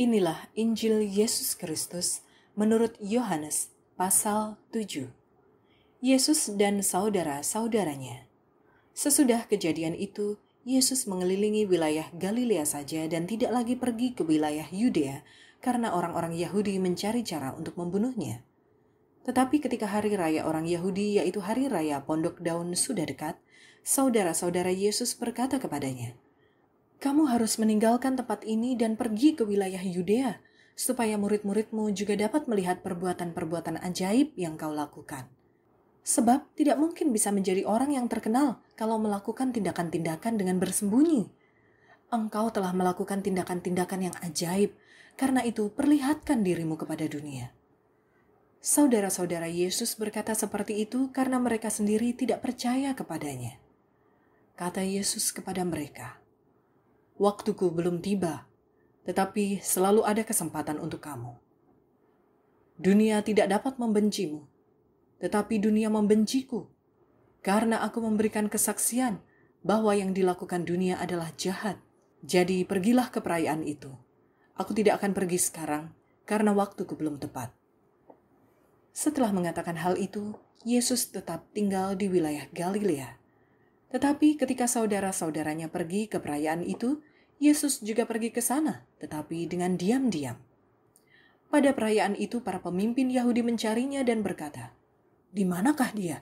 Inilah Injil Yesus Kristus menurut Yohanes pasal 7. Yesus dan saudara-saudaranya. Sesudah kejadian itu, Yesus mengelilingi wilayah Galilea saja dan tidak lagi pergi ke wilayah Yudea karena orang-orang Yahudi mencari cara untuk membunuhnya. Tetapi ketika hari raya orang Yahudi, yaitu hari raya Pondok Daun, sudah dekat, saudara-saudara Yesus berkata kepadanya, kamu harus meninggalkan tempat ini dan pergi ke wilayah Yudea, supaya murid-muridmu juga dapat melihat perbuatan-perbuatan ajaib yang kau lakukan. Sebab tidak mungkin bisa menjadi orang yang terkenal kalau melakukan tindakan-tindakan dengan bersembunyi. Engkau telah melakukan tindakan-tindakan yang ajaib, karena itu perlihatkan dirimu kepada dunia. Saudara-saudara Yesus berkata seperti itu karena mereka sendiri tidak percaya kepadanya. Kata Yesus kepada mereka, waktuku belum tiba, tetapi selalu ada kesempatan untuk kamu. Dunia tidak dapat membencimu, tetapi dunia membenciku, karena aku memberikan kesaksian bahwa yang dilakukan dunia adalah jahat. Jadi pergilah ke perayaan itu. Aku tidak akan pergi sekarang, karena waktuku belum tepat. Setelah mengatakan hal itu, Yesus tetap tinggal di wilayah Galilea. Tetapi ketika saudara-saudaranya pergi ke perayaan itu, Yesus juga pergi ke sana, tetapi dengan diam-diam. Pada perayaan itu, para pemimpin Yahudi mencarinya dan berkata, "Di manakah dia?"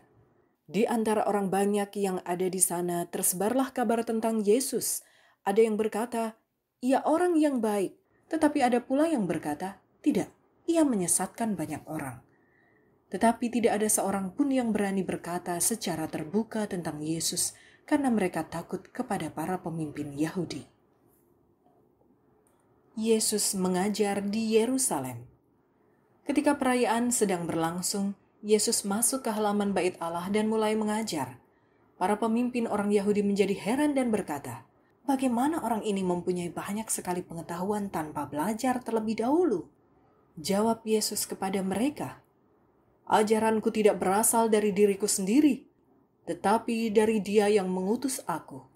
Di antara orang banyak yang ada di sana, tersebarlah kabar tentang Yesus. Ada yang berkata, "Ia orang yang baik," tetapi ada pula yang berkata, "Tidak, ia menyesatkan banyak orang." Tetapi tidak ada seorang pun yang berani berkata secara terbuka tentang Yesus karena mereka takut kepada para pemimpin Yahudi. Yesus mengajar di Yerusalem. Ketika perayaan sedang berlangsung, Yesus masuk ke halaman Bait Allah dan mulai mengajar. Para pemimpin orang Yahudi menjadi heran dan berkata, "Bagaimana orang ini mempunyai banyak sekali pengetahuan tanpa belajar terlebih dahulu?" Jawab Yesus kepada mereka, "Ajaranku tidak berasal dari diriku sendiri, tetapi dari Dia yang mengutus Aku.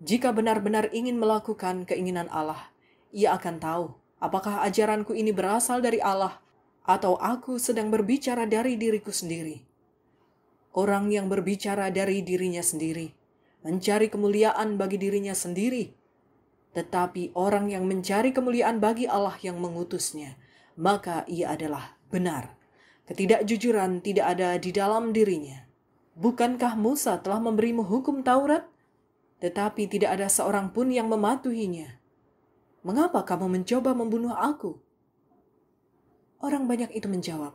Jika benar-benar ingin melakukan keinginan Allah, ia akan tahu apakah ajaranku ini berasal dari Allah atau aku sedang berbicara dari diriku sendiri. Orang yang berbicara dari dirinya sendiri mencari kemuliaan bagi dirinya sendiri, tetapi orang yang mencari kemuliaan bagi Allah yang mengutusnya, maka ia adalah benar. Ketidakjujuran tidak ada di dalam dirinya. Bukankah Musa telah memberimu hukum Taurat? Tetapi tidak ada seorang pun yang mematuhinya. Mengapa kamu mencoba membunuh aku? Orang banyak itu menjawab,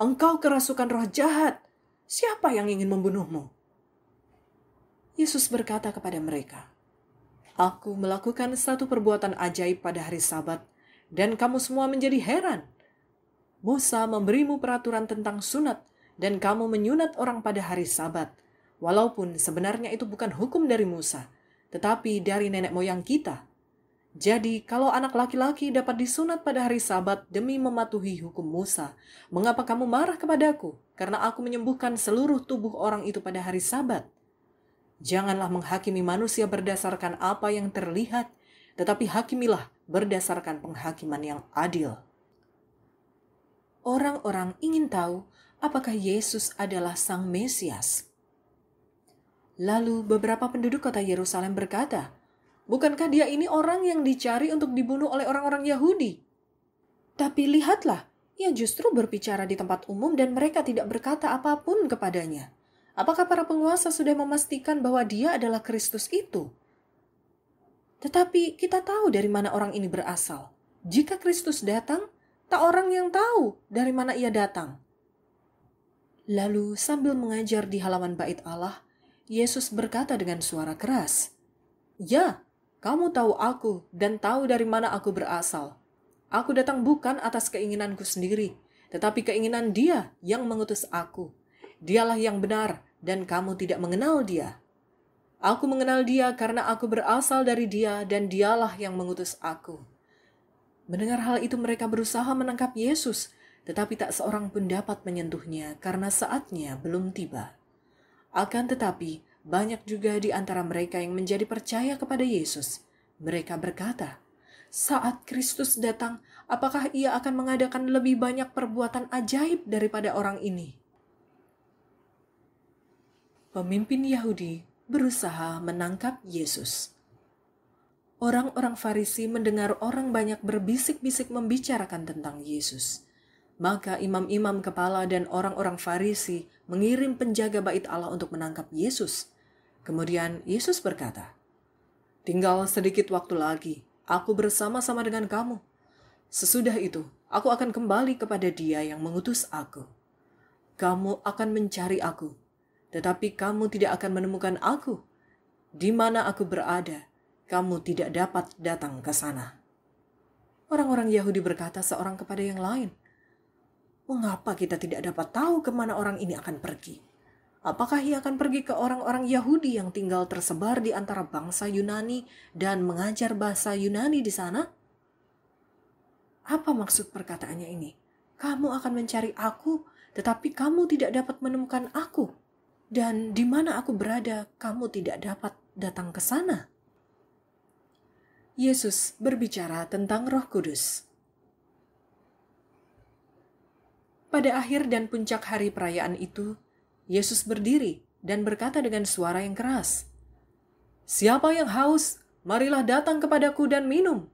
Engkau kerasukan roh jahat. Siapa yang ingin membunuhmu? Yesus berkata kepada mereka, Aku melakukan satu perbuatan ajaib pada hari sabat, dan kamu semua menjadi heran. Musa memberimu peraturan tentang sunat, dan kamu menyunat orang pada hari sabat, walaupun sebenarnya itu bukan hukum dari Musa, tetapi dari nenek moyang kita, jadi, kalau anak laki-laki dapat disunat pada hari Sabat demi mematuhi hukum Musa, mengapa kamu marah kepadaku? Karena aku menyembuhkan seluruh tubuh orang itu pada hari Sabat. Janganlah menghakimi manusia berdasarkan apa yang terlihat, tetapi hakimilah berdasarkan penghakiman yang adil. Orang-orang ingin tahu apakah Yesus adalah Sang Mesias. Lalu beberapa penduduk kota Yerusalem berkata, Bukankah dia ini orang yang dicari untuk dibunuh oleh orang-orang Yahudi? Tapi lihatlah, ia justru berbicara di tempat umum dan mereka tidak berkata apapun kepadanya. Apakah para penguasa sudah memastikan bahwa dia adalah Kristus itu? Tetapi kita tahu dari mana orang ini berasal. Jika Kristus datang, tak orang yang tahu dari mana ia datang. Lalu sambil mengajar di halaman bait Allah, Yesus berkata dengan suara keras, Ya, kamu tahu aku dan tahu dari mana aku berasal. Aku datang bukan atas keinginanku sendiri, tetapi keinginan Dia yang mengutus aku. Dialah yang benar, dan kamu tidak mengenal Dia. Aku mengenal Dia karena aku berasal dari Dia, dan Dialah yang mengutus aku. Mendengar hal itu, mereka berusaha menangkap Yesus, tetapi tak seorang pun dapat menyentuhnya karena saatnya belum tiba. Akan tetapi, banyak juga di antara mereka yang menjadi percaya kepada Yesus. Mereka berkata, "Saat Kristus datang, apakah Ia akan mengadakan lebih banyak perbuatan ajaib daripada orang ini?" Pemimpin Yahudi berusaha menangkap Yesus. Orang-orang Farisi mendengar orang banyak berbisik-bisik membicarakan tentang Yesus. Maka imam-imam kepala dan orang-orang Farisi mengirim penjaga bait Allah untuk menangkap Yesus. Kemudian Yesus berkata, Tinggal sedikit waktu lagi, aku bersama-sama dengan kamu. Sesudah itu, aku akan kembali kepada dia yang mengutus aku. Kamu akan mencari aku, tetapi kamu tidak akan menemukan aku. Di mana aku berada, kamu tidak dapat datang ke sana. Orang-orang Yahudi berkata seorang kepada yang lain, Mengapa kita tidak dapat tahu kemana orang ini akan pergi? Apakah ia akan pergi ke orang-orang Yahudi yang tinggal tersebar di antara bangsa Yunani dan mengajar bahasa Yunani di sana? Apa maksud perkataannya ini? Kamu akan mencari aku, tetapi kamu tidak dapat menemukan aku. Dan di mana aku berada, kamu tidak dapat datang ke sana. Yesus berbicara tentang Roh Kudus. Pada akhir dan puncak hari perayaan itu, Yesus berdiri dan berkata dengan suara yang keras, "Siapa yang haus, marilah datang kepadaku dan minum.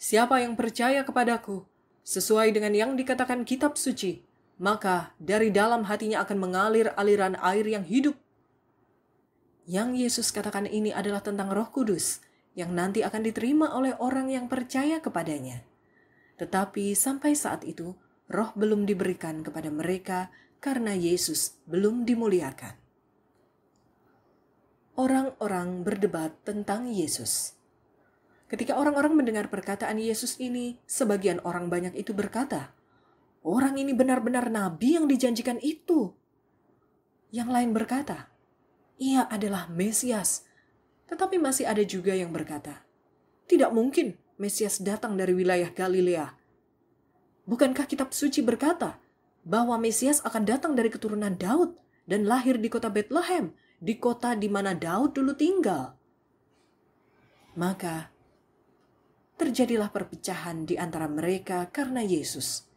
Siapa yang percaya kepadaku, sesuai dengan yang dikatakan kitab suci, maka dari dalam hatinya akan mengalir aliran air yang hidup." Yang Yesus katakan ini adalah tentang Roh Kudus yang nanti akan diterima oleh orang yang percaya kepadanya. Tetapi sampai saat itu, roh belum diberikan kepada mereka karena Yesus belum dimuliakan. Orang-orang berdebat tentang Yesus. Ketika orang-orang mendengar perkataan Yesus ini, sebagian orang banyak itu berkata, "Orang ini benar-benar nabi yang dijanjikan itu." Yang lain berkata, "Ia adalah Mesias." Tetapi masih ada juga yang berkata, "Tidak mungkin Mesias datang dari wilayah Galilea." Bukankah kitab suci berkata bahwa Mesias akan datang dari keturunan Daud dan lahir di kota Bethlehem, di kota di mana Daud dulu tinggal. Maka terjadilah perpecahan di antara mereka karena Yesus.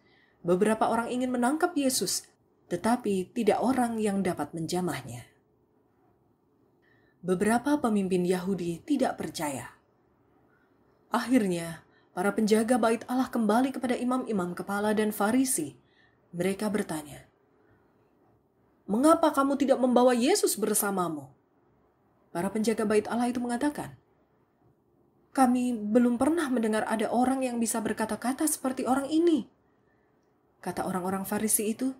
Beberapa orang ingin menangkap Yesus, tetapi tidak orang yang dapat menjamahnya. Beberapa pemimpin Yahudi tidak percaya. Akhirnya, para penjaga bait Allah kembali kepada imam-imam kepala dan Farisi mereka bertanya, "Mengapa kamu tidak membawa Yesus bersamamu?" Para penjaga bait Allah itu mengatakan, "Kami belum pernah mendengar ada orang yang bisa berkata-kata seperti orang ini." Kata orang-orang Farisi itu,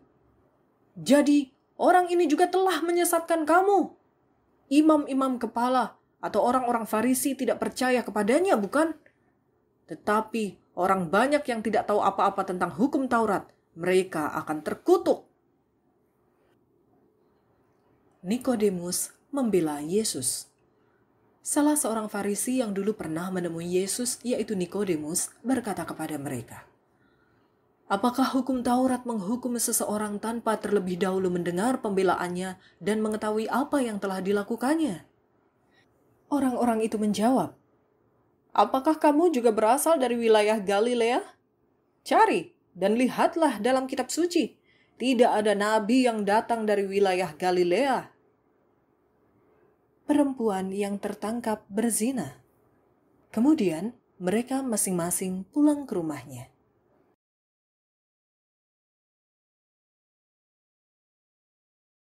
"Jadi, orang ini juga telah menyesatkan kamu. Imam-imam kepala atau orang-orang Farisi tidak percaya kepadanya, bukan? Tetapi orang banyak yang tidak tahu apa-apa tentang hukum Taurat mereka akan terkutuk. Nikodemus membela Yesus. Salah seorang Farisi yang dulu pernah menemui Yesus, yaitu Nikodemus, berkata kepada mereka, "Apakah hukum Taurat menghukum seseorang tanpa terlebih dahulu mendengar pembelaannya dan mengetahui apa yang telah dilakukannya?" Orang-orang itu menjawab, "Apakah kamu juga berasal dari wilayah Galilea? Cari dan lihatlah dalam kitab suci, tidak ada nabi yang datang dari wilayah Galilea. Perempuan yang tertangkap berzina. Kemudian mereka masing-masing pulang ke rumahnya.